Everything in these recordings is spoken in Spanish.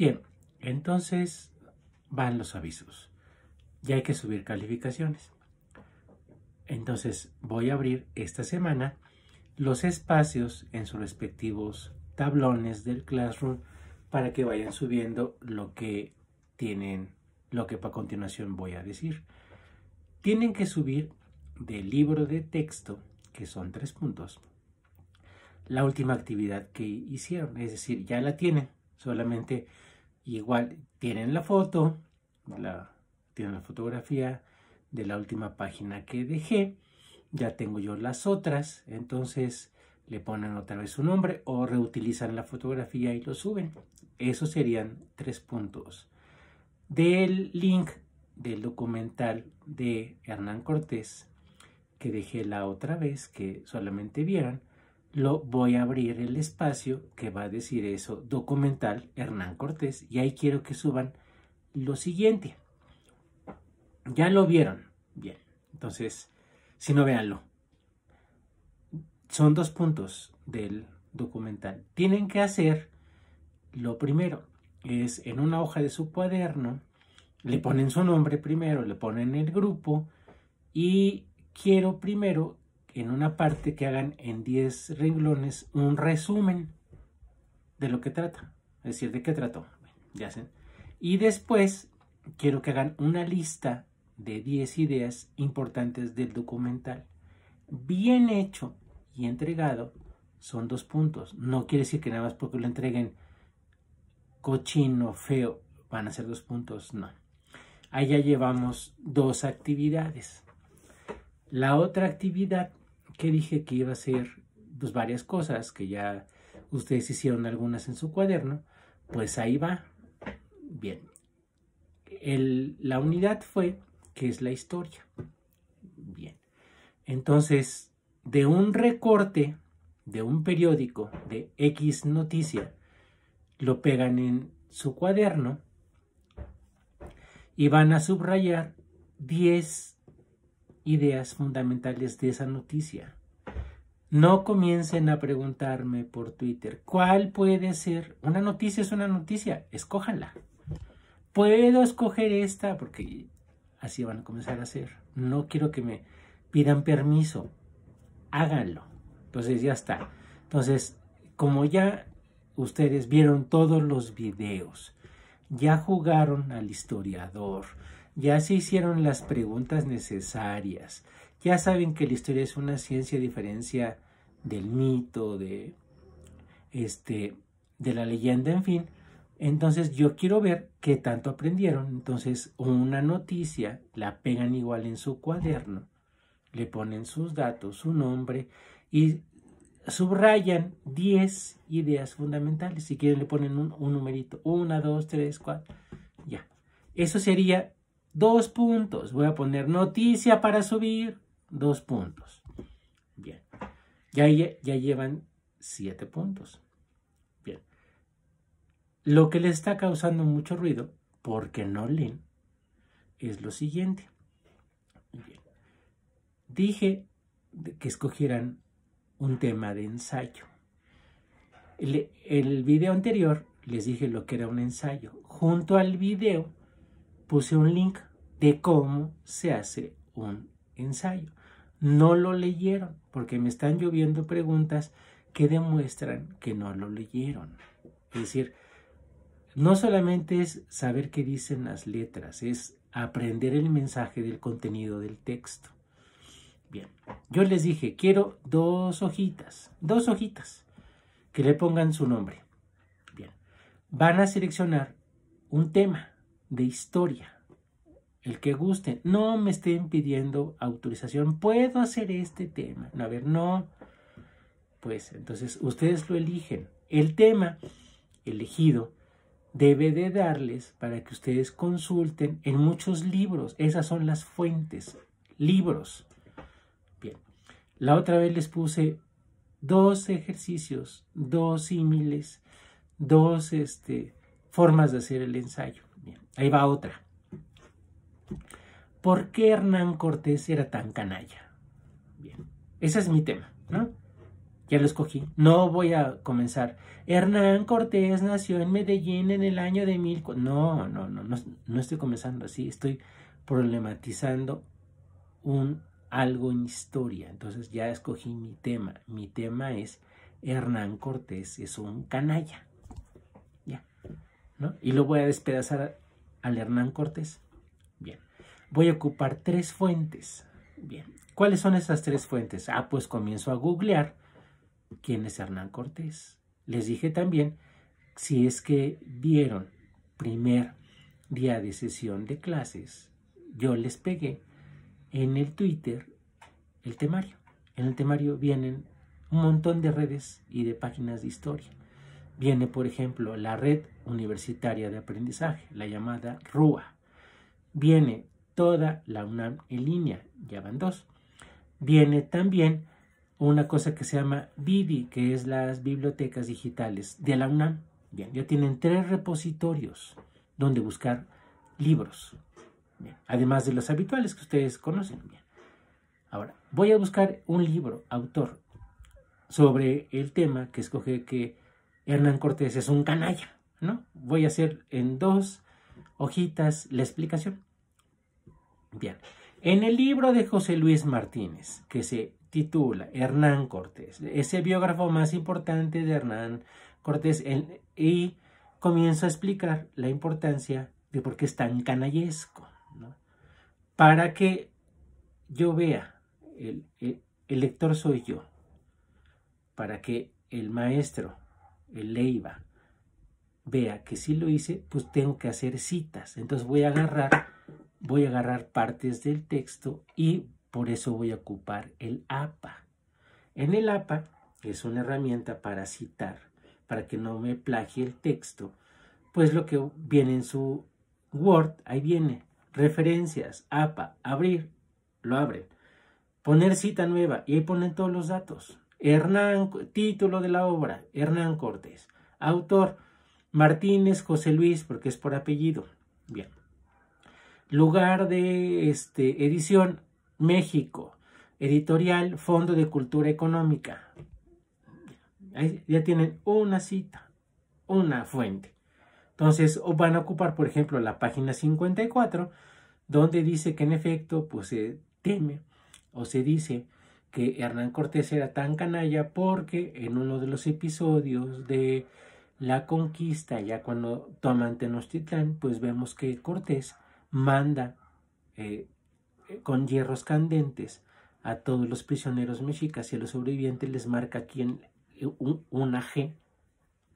Bien, entonces van los avisos. Ya hay que subir calificaciones. Entonces voy a abrir esta semana los espacios en sus respectivos tablones del Classroom para que vayan subiendo lo que tienen, lo que para continuación voy a decir. Tienen que subir del libro de texto, que son tres puntos, la última actividad que hicieron, es decir, ya la tienen, solamente igual tienen la foto, la, tienen la fotografía de la última página que dejé. Ya tengo yo las otras, entonces le ponen otra vez su nombre o reutilizan la fotografía y lo suben. Eso serían tres puntos. Del link del documental de Hernán Cortés que dejé la otra vez que solamente vieran, lo voy a abrir el espacio que va a decir eso, documental Hernán Cortés, y ahí quiero que suban lo siguiente. Ya lo vieron. Bien, entonces, si no, véanlo. Son dos puntos del documental. Tienen que hacer lo primero, es en una hoja de su cuaderno, le ponen su nombre primero, le ponen el grupo y quiero primero en una parte que hagan en 10 renglones un resumen de lo que trata, es decir, de qué trató. ya hacen. Y después quiero que hagan una lista de 10 ideas importantes del documental. Bien hecho y entregado son dos puntos. No quiere decir que nada más porque lo entreguen cochino, feo, van a ser dos puntos, no. Ahí ya llevamos dos actividades. La otra actividad que dije que iba a hacer pues, varias cosas, que ya ustedes hicieron algunas en su cuaderno, pues ahí va. Bien. la unidad fue, que es la historia. Bien. Entonces, de un recorte de un periódico de X noticia, lo pegan en su cuaderno y van a subrayar 10 ideas fundamentales de esa noticia. No comiencen a preguntarme por Twitter cuál puede ser. Una noticia es una noticia, escójanla. Puedo escoger esta porque así van a comenzar a hacer. No quiero que me pidan permiso, háganlo. Entonces ya está. Entonces, como ya ustedes vieron todos los videos, ya jugaron al historiador, ya se hicieron las preguntas necesarias, ya saben que la historia es una ciencia a diferencia del mito, de, este, de la leyenda, en fin. Entonces yo quiero ver qué tanto aprendieron. Entonces una noticia la pegan igual en su cuaderno, le ponen sus datos, su nombre y subrayan 10 ideas fundamentales. Si quieren le ponen un, un numerito, 1, 2, 3, 4, ya. Eso sería Dos puntos. Voy a poner noticia para subir. Dos puntos. Bien. Ya, ya llevan siete puntos. Bien. Lo que le está causando mucho ruido, porque no leen, es lo siguiente. Bien. Dije que escogieran un tema de ensayo. El, el video anterior les dije lo que era un ensayo. Junto al video puse un link de cómo se hace un ensayo. No lo leyeron porque me están lloviendo preguntas que demuestran que no lo leyeron. Es decir, no solamente es saber qué dicen las letras, es aprender el mensaje del contenido del texto. Bien, yo les dije, quiero dos hojitas, dos hojitas que le pongan su nombre. Bien, van a seleccionar un tema de historia. El que guste, no me estén pidiendo autorización, puedo hacer este tema. No, a ver, no. Pues entonces ustedes lo eligen. El tema elegido debe de darles para que ustedes consulten en muchos libros. Esas son las fuentes, libros. Bien, la otra vez les puse dos ejercicios, dos símiles, dos este, formas de hacer el ensayo. Ahí va otra. ¿Por qué Hernán Cortés era tan canalla? Bien, ese es mi tema, ¿no? Ya lo escogí. No voy a comenzar. Hernán Cortés nació en Medellín en el año de mil... No, no, no, no, estoy comenzando así. Estoy problematizando un algo en historia. Entonces ya escogí mi tema. Mi tema es Hernán Cortés es un canalla. Ya. Y lo voy a despedazar al Hernán Cortés? Bien. Voy a ocupar tres fuentes. Bien. ¿Cuáles son esas tres fuentes? Ah, pues comienzo a googlear quién es Hernán Cortés. Les dije también si es que vieron primer día de sesión de clases, yo les pegué en el Twitter el temario. En el temario vienen un montón de redes y de páginas de historia viene, por ejemplo, la red universitaria de aprendizaje, la llamada RUA. Viene toda la UNAM en línea, ya van dos. Viene también una cosa que se llama BIDI, que es las bibliotecas digitales de la UNAM. Bien, ya tienen tres repositorios donde buscar libros, además de los habituales que ustedes conocen. Bien. Ahora, voy a buscar un libro, autor, sobre el tema que escoge que Hernán Cortés es un canalla, ¿no? Voy a hacer en dos hojitas la explicación. Bien, en el libro de José Luis Martínez, que se titula Hernán Cortés, ese biógrafo más importante de Hernán Cortés, y comienza a explicar la importancia de por qué es tan canallesco, ¿no? Para que yo vea, el lector soy yo, para que el maestro el Leiva, vea que si lo hice, pues tengo que hacer citas. Entonces voy a agarrar, voy a agarrar partes del texto y por eso voy a ocupar el APA. En el APA es una herramienta para citar, para que no me plagie el texto. Pues lo que viene en su Word, ahí viene. Referencias, APA, abrir, lo abre, Poner cita nueva y ahí ponen todos los datos. Hernán, título de la obra, Hernán Cortés. Autor, Martínez José Luis, porque es por apellido. Bien. Lugar de este, edición, México. Editorial, Fondo de Cultura Económica. Ahí ya tienen una cita, una fuente. Entonces van a ocupar, por ejemplo, la página 54, donde dice que en efecto, pues se teme o se dice que Hernán Cortés era tan canalla porque en uno de los episodios de la conquista, ya cuando toman Tenochtitlán, pues vemos que Cortés manda eh, con hierros candentes a todos los prisioneros mexicas y a los sobrevivientes les marca aquí eh, un, una G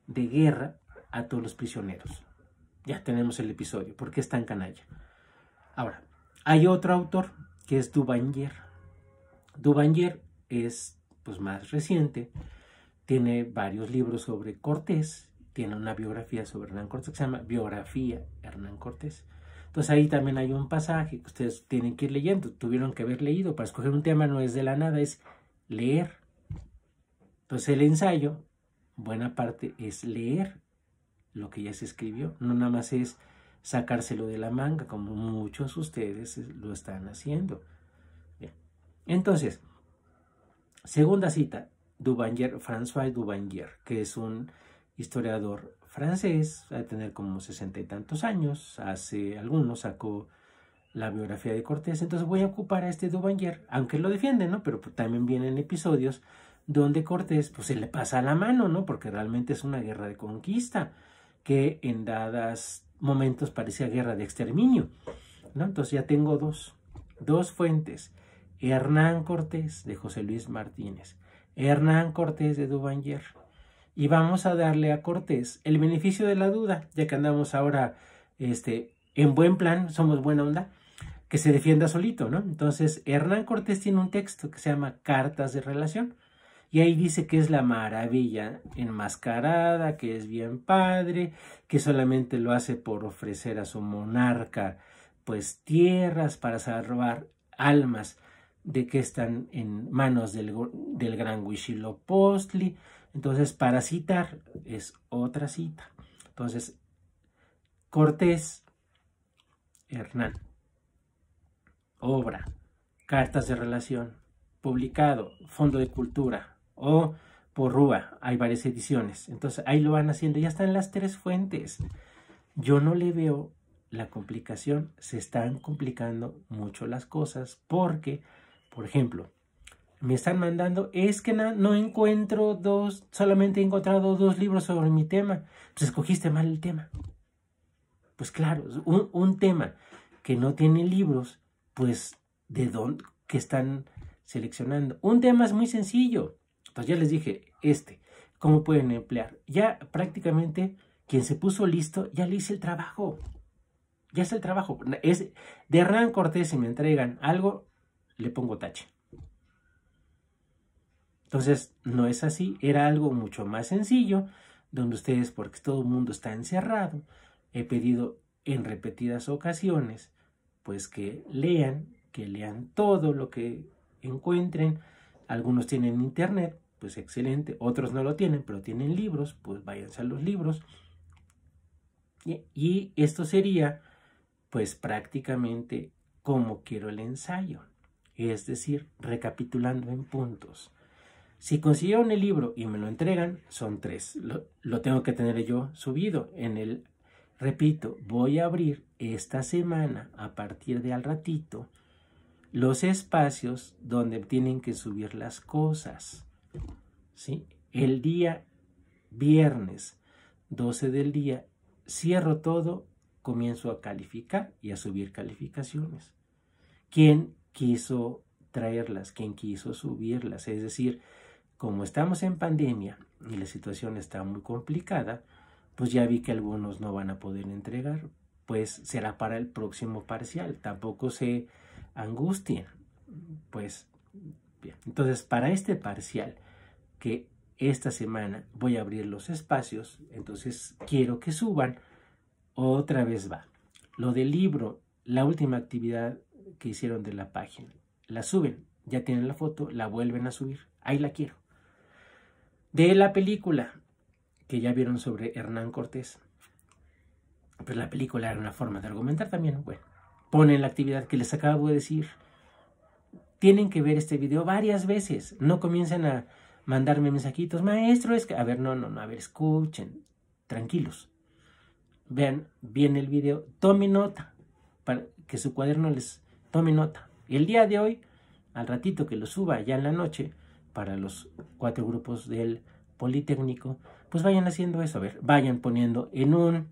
de guerra a todos los prisioneros. Ya tenemos el episodio, porque es tan canalla. Ahora, hay otro autor que es Dubanier Dubanger es pues, más reciente, tiene varios libros sobre Cortés, tiene una biografía sobre Hernán Cortés que se llama Biografía Hernán Cortés. Entonces ahí también hay un pasaje que ustedes tienen que ir leyendo, tuvieron que haber leído, para escoger un tema no es de la nada, es leer. Entonces el ensayo, buena parte es leer lo que ya se escribió, no nada más es sacárselo de la manga, como muchos de ustedes lo están haciendo. Entonces, segunda cita, François Dubangier, que es un historiador francés, va de tener como sesenta y tantos años, hace algunos sacó la biografía de Cortés, entonces voy a ocupar a este Dubangier, aunque lo defiende, ¿no? Pero también vienen episodios donde Cortés pues se le pasa la mano, ¿no? Porque realmente es una guerra de conquista que en dadas momentos parecía guerra de exterminio, Entonces ya tengo dos fuentes. Hernán Cortés de José Luis Martínez, Hernán Cortés de Dubanger. Y vamos a darle a Cortés el beneficio de la duda, ya que andamos ahora este, en buen plan, somos buena onda, que se defienda solito, ¿no? Entonces, Hernán Cortés tiene un texto que se llama Cartas de Relación. Y ahí dice que es la maravilla enmascarada, que es bien padre, que solamente lo hace por ofrecer a su monarca, pues tierras para salvar almas de que están en manos del, del gran Huitzilopochtli. Entonces, para citar, es otra cita. Entonces, Cortés, Hernán, obra, cartas de relación, publicado, Fondo de Cultura o por Rúa, hay varias ediciones. Entonces, ahí lo van haciendo, ya están las tres fuentes. Yo no le veo la complicación, se están complicando mucho las cosas porque por ejemplo, me están mandando, es que no, encuentro dos, solamente he encontrado dos libros sobre mi tema. Pues escogiste mal el tema. Pues claro, un, tema que no tiene libros, pues de dónde que están seleccionando. Un tema es muy sencillo. Pues ya les dije, este, cómo pueden emplear. Ya prácticamente quien se puso listo, ya le hice el trabajo. Ya es el trabajo. Es de Hernán Cortés y me entregan algo, le pongo tache. Entonces, no es así, era algo mucho más sencillo, donde ustedes, porque todo el mundo está encerrado, he pedido en repetidas ocasiones, pues que lean, que lean todo lo que encuentren. Algunos tienen internet, pues excelente, otros no lo tienen, pero tienen libros, pues váyanse a los libros. Y esto sería, pues prácticamente como quiero el ensayo. Es decir, recapitulando en puntos. Si consiguieron el libro y me lo entregan, son tres. Lo, tengo que tener yo subido en el... Repito, voy a abrir esta semana, a partir de al ratito, los espacios donde tienen que subir las cosas. El día viernes, 12 del día, cierro todo, comienzo a calificar y a subir calificaciones. ¿Quién? quiso traerlas, quien quiso subirlas. Es decir, como estamos en pandemia y la situación está muy complicada, pues ya vi que algunos no van a poder entregar, pues será para el próximo parcial. Tampoco se angustien. Pues bien, entonces para este parcial que esta semana voy a abrir los espacios, entonces quiero que suban. Otra vez va. Lo del libro, la última actividad que hicieron de la página. La suben, ya tienen la foto, la vuelven a subir. Ahí la quiero. De la película que ya vieron sobre Hernán Cortés. Pues la película era una forma de argumentar también. Bueno, ponen la actividad que les acabo de decir. Tienen que ver este video varias veces. No comiencen a mandarme mensajitos. Maestro, es que... A ver, no, no, no. A ver, escuchen. Tranquilos. Vean bien el video. Tomen nota para que su cuaderno les Tome nota. El día de hoy, al ratito que lo suba ya en la noche, para los cuatro grupos del Politécnico, pues vayan haciendo eso. A ver, vayan poniendo en un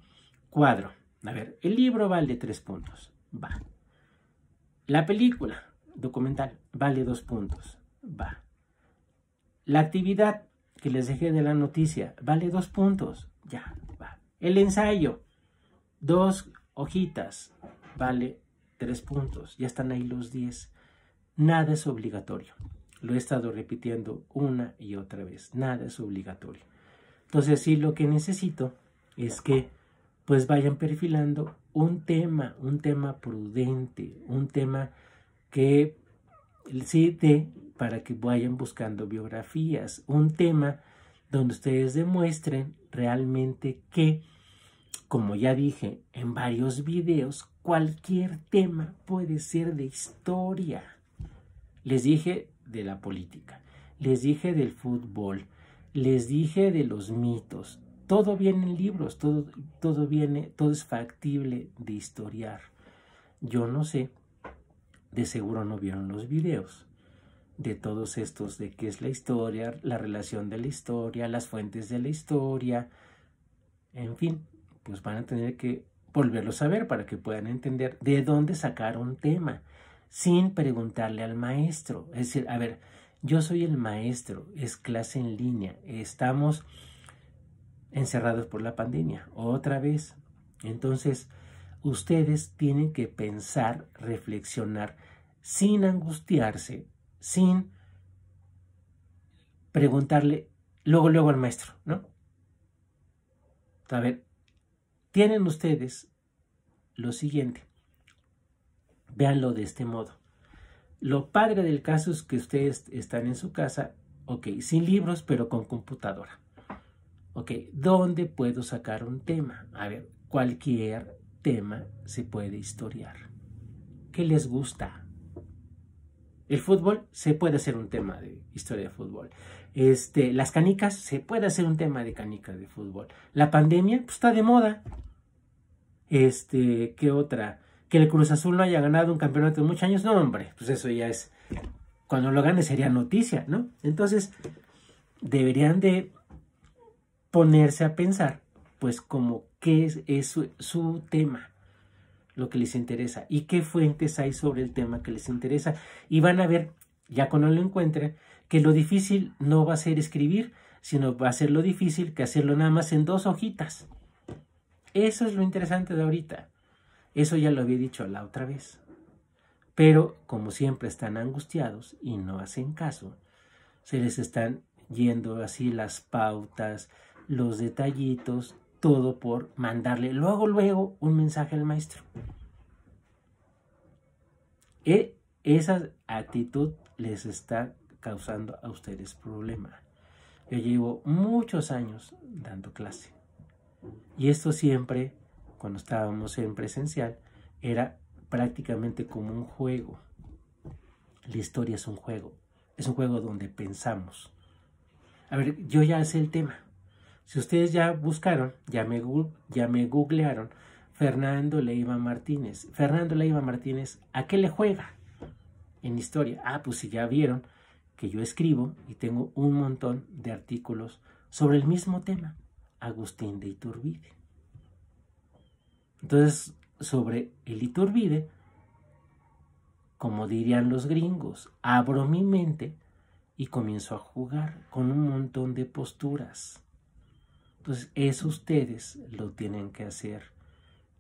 cuadro. A ver, el libro vale tres puntos. Va. La película documental vale dos puntos. Va. La actividad que les dejé de la noticia vale dos puntos. Ya, va. El ensayo, dos hojitas, vale tres puntos, ya están ahí los diez, Nada es obligatorio. Lo he estado repitiendo una y otra vez. Nada es obligatorio. Entonces, sí, lo que necesito es que pues vayan perfilando un tema, un tema prudente, un tema que sí dé para que vayan buscando biografías, un tema donde ustedes demuestren realmente que, como ya dije en varios videos, Cualquier tema puede ser de historia. Les dije de la política, les dije del fútbol, les dije de los mitos. Todo viene en libros, todo, todo viene, todo es factible de historiar. Yo no sé, de seguro no vieron los videos de todos estos, de qué es la historia, la relación de la historia, las fuentes de la historia, en fin, pues van a tener que volverlos a ver para que puedan entender de dónde sacar un tema sin preguntarle al maestro. Es decir, a ver, yo soy el maestro, es clase en línea, estamos encerrados por la pandemia, otra vez. Entonces, ustedes tienen que pensar, reflexionar, sin angustiarse, sin preguntarle luego, luego al maestro, ¿no? A ver, tienen ustedes lo siguiente. Véanlo de este modo. Lo padre del caso es que ustedes están en su casa, ok, sin libros, pero con computadora. Ok, ¿dónde puedo sacar un tema? A ver, cualquier tema se puede historiar. ¿Qué les gusta? El fútbol se puede hacer un tema de historia de fútbol. Este, las canicas, se puede hacer un tema de canicas de fútbol. La pandemia, pues, está de moda. Este, ¿qué otra? Que el Cruz Azul no haya ganado un campeonato de muchos años. No, hombre, pues eso ya es. Cuando lo gane sería noticia, ¿no? Entonces, deberían de ponerse a pensar, pues, como qué es, su, su tema lo que les interesa y qué fuentes hay sobre el tema que les interesa. Y van a ver, ya cuando lo encuentren, que lo difícil no va a ser escribir, sino va a ser lo difícil que hacerlo nada más en dos hojitas. Eso es lo interesante de ahorita. Eso ya lo había dicho la otra vez. Pero como siempre están angustiados y no hacen caso, se les están yendo así las pautas, los detallitos, todo por mandarle luego, luego un mensaje al maestro. Y e, esa actitud les está causando a ustedes problema. Yo llevo muchos años dando clase. Y esto siempre, cuando estábamos en presencial, era prácticamente como un juego. La historia es un juego. Es un juego donde pensamos. A ver, yo ya sé el tema. Si ustedes ya buscaron, ya me, ya me googlearon, Fernando Leiva Martínez. Fernando Leiva Martínez, ¿a qué le juega? En historia. Ah, pues si ya vieron que yo escribo y tengo un montón de artículos sobre el mismo tema, Agustín de Iturbide. Entonces, sobre el Iturbide, como dirían los gringos, abro mi mente y comienzo a jugar con un montón de posturas. Entonces, eso ustedes lo tienen que hacer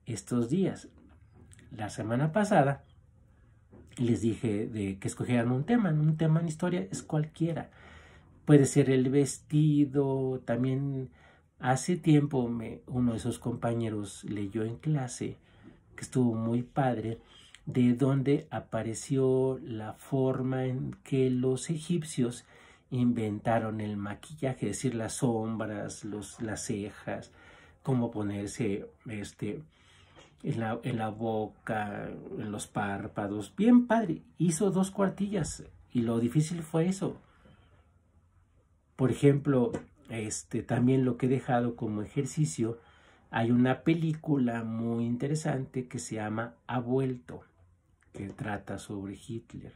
estos días. La semana pasada les dije de que escogieran un tema. Un tema en historia es cualquiera. Puede ser el vestido. También hace tiempo me, uno de esos compañeros leyó en clase, que estuvo muy padre, de donde apareció la forma en que los egipcios inventaron el maquillaje, es decir, las sombras, los, las cejas, cómo ponerse este, en la, boca, en los párpados. Bien padre, hizo dos cuartillas y lo difícil fue eso. Por ejemplo, este, también lo que he dejado como ejercicio, hay una película muy interesante que se llama Vuelto, que trata sobre Hitler.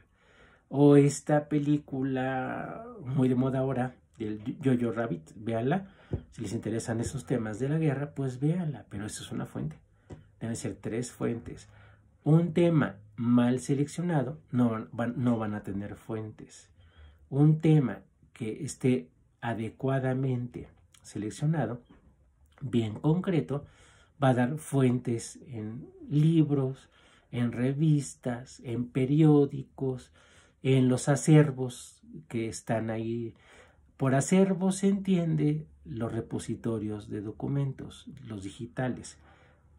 O esta película muy de moda ahora, del Jojo Rabbit, véanla. Si les interesan esos temas de la guerra, pues véala, pero eso es una fuente deben ser tres fuentes. Un tema mal seleccionado no van, a tener fuentes. Un tema que esté adecuadamente seleccionado, bien concreto, va a dar fuentes en libros, en revistas, en periódicos, en los acervos que están ahí. Por acervos se entiende los repositorios de documentos, los digitales.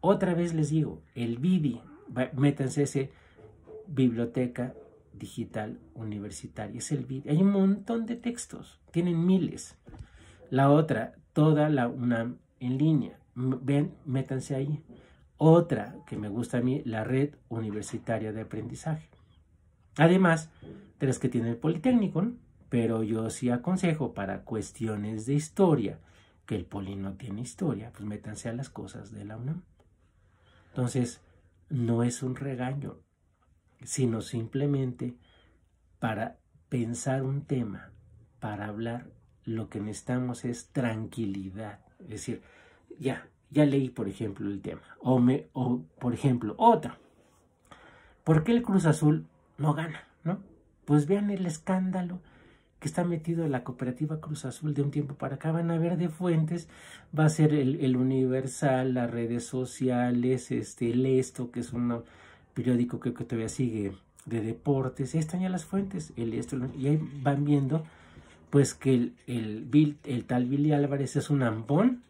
Otra vez les digo, el BIDI, métanse ese biblioteca digital universitaria, es el BIDI. Hay un montón de textos, tienen miles. La otra, toda la UNAM en línea. Ven, métanse ahí. Otra que me gusta a mí, la red universitaria de aprendizaje. Además tres que tiene el Politécnico, pero yo sí aconsejo para cuestiones de historia, que el Poli no tiene historia, pues métanse a las cosas de la UNAM. Entonces, no es un regaño, sino simplemente para pensar un tema, para hablar, lo que necesitamos es tranquilidad. Es decir, ya, ya leí, por ejemplo, el tema. O, o por ejemplo, otra. ¿Por qué el Cruz Azul no gana? ¿No? Pues vean el escándalo que está metido en la cooperativa Cruz Azul de un tiempo para acá, van a ver de fuentes, va a ser el, Universal, las redes sociales, este, el Esto, que es un periódico que, todavía sigue de deportes, ahí están ya las fuentes, el Esto, y ahí van viendo pues que el, el tal Billy Álvarez es un ambón,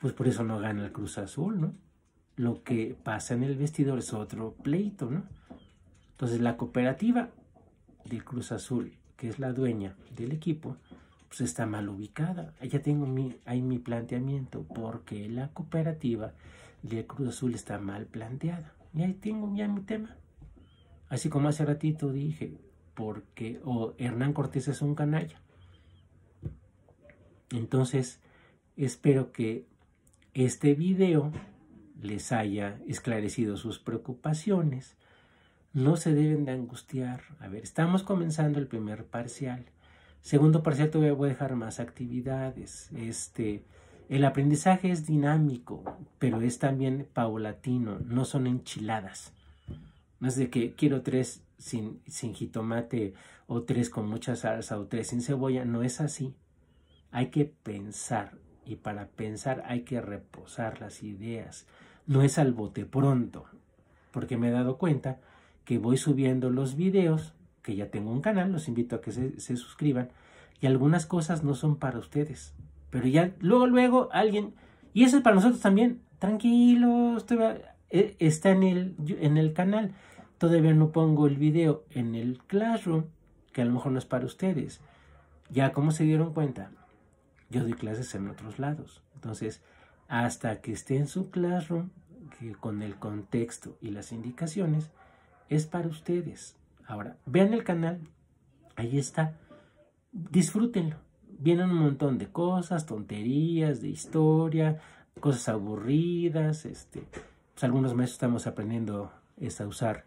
pues por eso no gana el Cruz Azul, ¿no? Lo que pasa en el vestidor es otro pleito, ¿no? Entonces la cooperativa del Cruz Azul que es la dueña del equipo, pues está mal ubicada. Ya tengo mi, ahí mi planteamiento, porque la cooperativa de Cruz Azul está mal planteada. Y ahí tengo ya mi tema. Así como hace ratito dije, porque o Hernán Cortés es un canalla. Entonces, espero que este video les haya esclarecido sus preocupaciones no se deben de angustiar. A ver, estamos comenzando el primer parcial. Segundo parcial todavía voy a dejar más actividades. Este, el aprendizaje es dinámico, pero es también paulatino, no son enchiladas. No es de que quiero tres sin, sin jitomate o tres con mucha salsa o tres sin cebolla, no es así. Hay que pensar y para pensar hay que reposar las ideas. No es al bote pronto, porque me he dado cuenta que voy subiendo los videos, que ya tengo un canal, los invito a que se, suscriban, y algunas cosas no son para ustedes. Pero ya luego, luego alguien, y eso es para nosotros también, Tranquilo... E, está en el, en el canal. Todavía no pongo el video en el Classroom, que a lo mejor no es para ustedes. Ya como se dieron cuenta, yo doy clases en otros lados. Entonces, hasta que esté en su Classroom, que con el contexto y las indicaciones, es para ustedes. Ahora, vean el canal, ahí está, disfrútenlo. Vienen un montón de cosas, tonterías, de historia, cosas aburridas, este, pues, algunos meses estamos aprendiendo a usar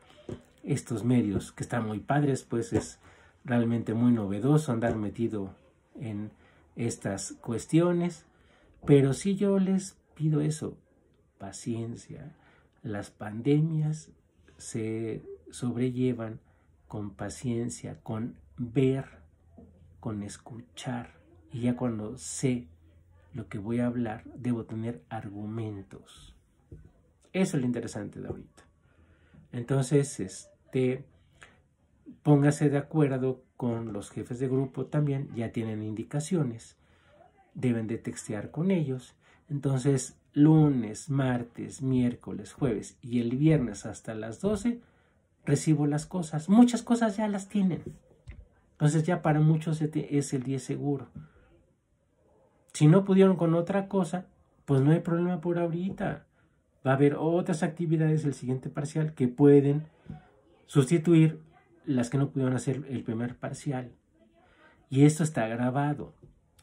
estos medios que están muy padres, pues es realmente muy novedoso andar metido en estas cuestiones, pero sí yo les pido eso, paciencia. Las pandemias se sobrellevan con paciencia, con ver, con escuchar. Y ya cuando sé lo que voy a hablar, debo tener argumentos. Eso es lo interesante de ahorita. Entonces, este, póngase de acuerdo con los jefes de grupo también, ya tienen indicaciones, deben de textear con ellos. Entonces, lunes, martes, miércoles, jueves y el viernes hasta las 12, recibo las cosas. Muchas cosas ya las tienen. Entonces ya para muchos es el día seguro. Si no pudieron con otra cosa, pues no hay problema por ahorita. Va a haber otras actividades el siguiente parcial que pueden sustituir las que no pudieron hacer el primer parcial. Y esto está grabado.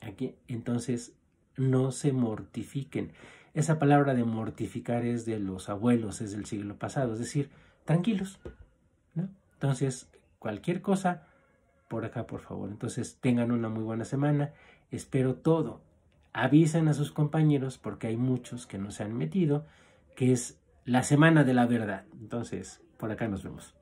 Aquí, entonces, no se mortifiquen. Esa palabra de mortificar es de los abuelos, es del siglo pasado, es decir, tranquilos. Entonces, cualquier cosa, por acá, por favor. Entonces, tengan una muy buena semana. Espero todo. Avisen a sus compañeros, porque hay muchos que no se han metido, que es la semana de la verdad. Entonces, por acá nos vemos.